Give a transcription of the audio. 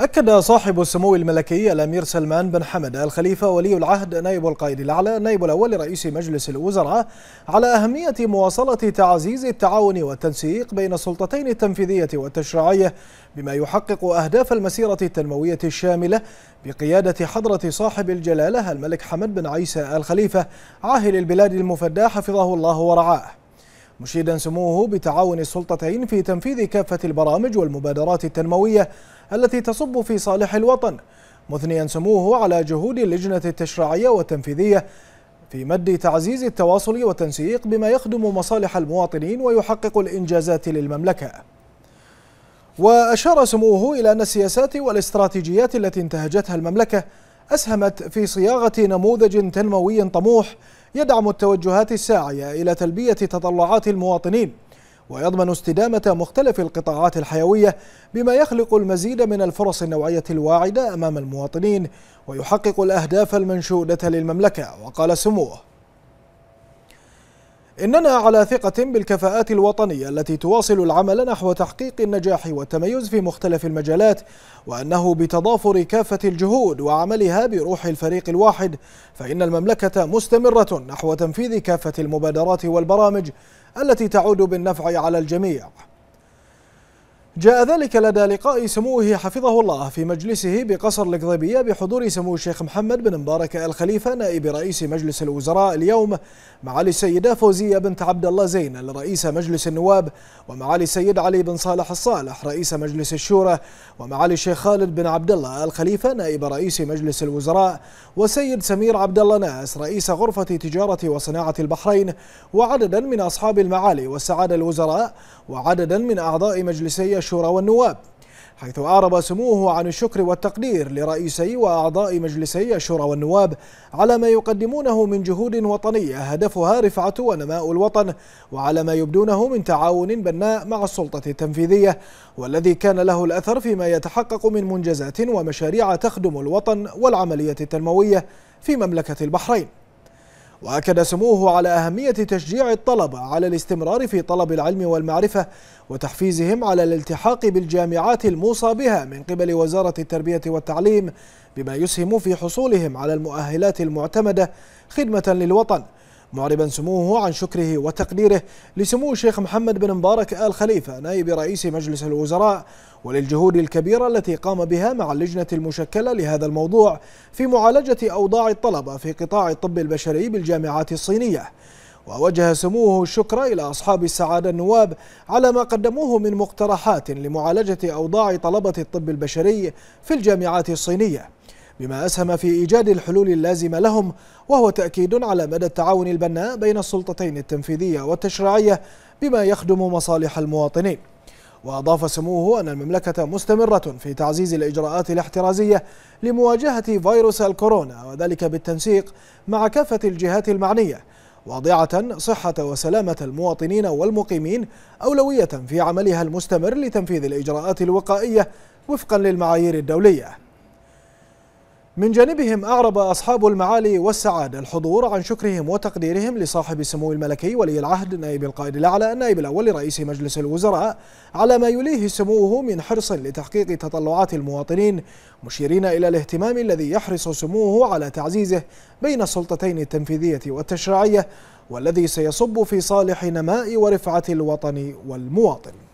أكد صاحب السمو الملكي الأمير سلمان بن حمد الخليفة ولي العهد نائب القائد الأعلى نائب الأول لرئيس مجلس الوزراء على أهمية مواصلة تعزيز التعاون والتنسيق بين السلطتين التنفيذية والتشريعية بما يحقق أهداف المسيرة التنموية الشاملة بقيادة حضرة صاحب الجلالة الملك حمد بن عيسى الخليفة عاهل البلاد المفدى حفظه الله ورعاه مشيدا سموه بتعاون السلطتين في تنفيذ كافة البرامج والمبادرات التنموية التي تصب في صالح الوطن مثنيا سموه على جهود اللجنة التشريعية والتنفيذية في مد تعزيز التواصل والتنسيق بما يخدم مصالح المواطنين ويحقق الإنجازات للمملكة وأشار سموه إلى أن السياسات والاستراتيجيات التي انتهجتها المملكة أسهمت في صياغة نموذج تنموي طموح يدعم التوجهات الساعية إلى تلبية تطلعات المواطنين ويضمن استدامة مختلف القطاعات الحيوية بما يخلق المزيد من الفرص النوعية الواعدة أمام المواطنين ويحقق الأهداف المنشودة للمملكة وقال سموه إننا على ثقة بالكفاءات الوطنية التي تواصل العمل نحو تحقيق النجاح والتميز في مختلف المجالات وأنه بتضافر كافة الجهود وعملها بروح الفريق الواحد فإن المملكة مستمرة نحو تنفيذ كافة المبادرات والبرامج التي تعود بالنفع على الجميع جاء ذلك لدى لقاء سموه حفظه الله في مجلسه بقصر القضيبية بحضور سمو الشيخ محمد بن مبارك الخليفة نائب رئيس مجلس الوزراء اليوم معالي السيدة فوزية بنت عبد الله زين رئيس مجلس النواب ومعالي السيد علي بن صالح الصالح رئيس مجلس الشورى ومعالي الشيخ خالد بن عبد الله الخليفة نائب رئيس مجلس الوزراء وسيد سمير عبد الله ناس رئيس غرفة تجارة وصناعة البحرين وعددا من أصحاب المعالي والسعادة الوزراء وعددا من أعضاء مجلسي الشورى والنواب حيث أعرب سموه عن الشكر والتقدير لرئيسي وأعضاء مجلسي الشورى والنواب على ما يقدمونه من جهود وطنية هدفها رفعة ونماء الوطن وعلى ما يبدونه من تعاون بناء مع السلطة التنفيذية والذي كان له الأثر فيما يتحقق من منجزات ومشاريع تخدم الوطن والعملية التنموية في مملكة البحرين وأكد سموه على أهمية تشجيع الطلبة على الاستمرار في طلب العلم والمعرفة وتحفيزهم على الالتحاق بالجامعات الموصى بها من قبل وزارة التربية والتعليم بما يسهم في حصولهم على المؤهلات المعتمدة خدمة للوطن معربا سموه عن شكره وتقديره لسمو الشيخ محمد بن مبارك آل خليفة نائب رئيس مجلس الوزراء وللجهود الكبيرة التي قام بها مع اللجنة المشكلة لهذا الموضوع في معالجة أوضاع الطلبة في قطاع الطب البشري بالجامعات الصينية ووجه سموه الشكر إلى أصحاب السعادة النواب على ما قدموه من مقترحات لمعالجة أوضاع طلبة الطب البشري في الجامعات الصينية بما أسهم في إيجاد الحلول اللازمة لهم وهو تأكيد على مدى التعاون البناء بين السلطتين التنفيذية والتشريعية بما يخدم مصالح المواطنين وأضاف سموه أن المملكة مستمرة في تعزيز الإجراءات الاحترازية لمواجهة فيروس الكورونا وذلك بالتنسيق مع كافة الجهات المعنية واضعة صحة وسلامة المواطنين والمقيمين أولوية في عملها المستمر لتنفيذ الإجراءات الوقائية وفقا للمعايير الدولية من جانبهم أعرب أصحاب المعالي والسعادة الحضور عن شكرهم وتقديرهم لصاحب السمو الملكي ولي العهد نائب القائد الأعلى النائب الأول لرئيس مجلس الوزراء على ما يليه سموه من حرص لتحقيق تطلعات المواطنين مشيرين إلى الاهتمام الذي يحرص سموه على تعزيزه بين السلطتين التنفيذية والتشريعية والذي سيصب في صالح نماء ورفعة الوطن والمواطن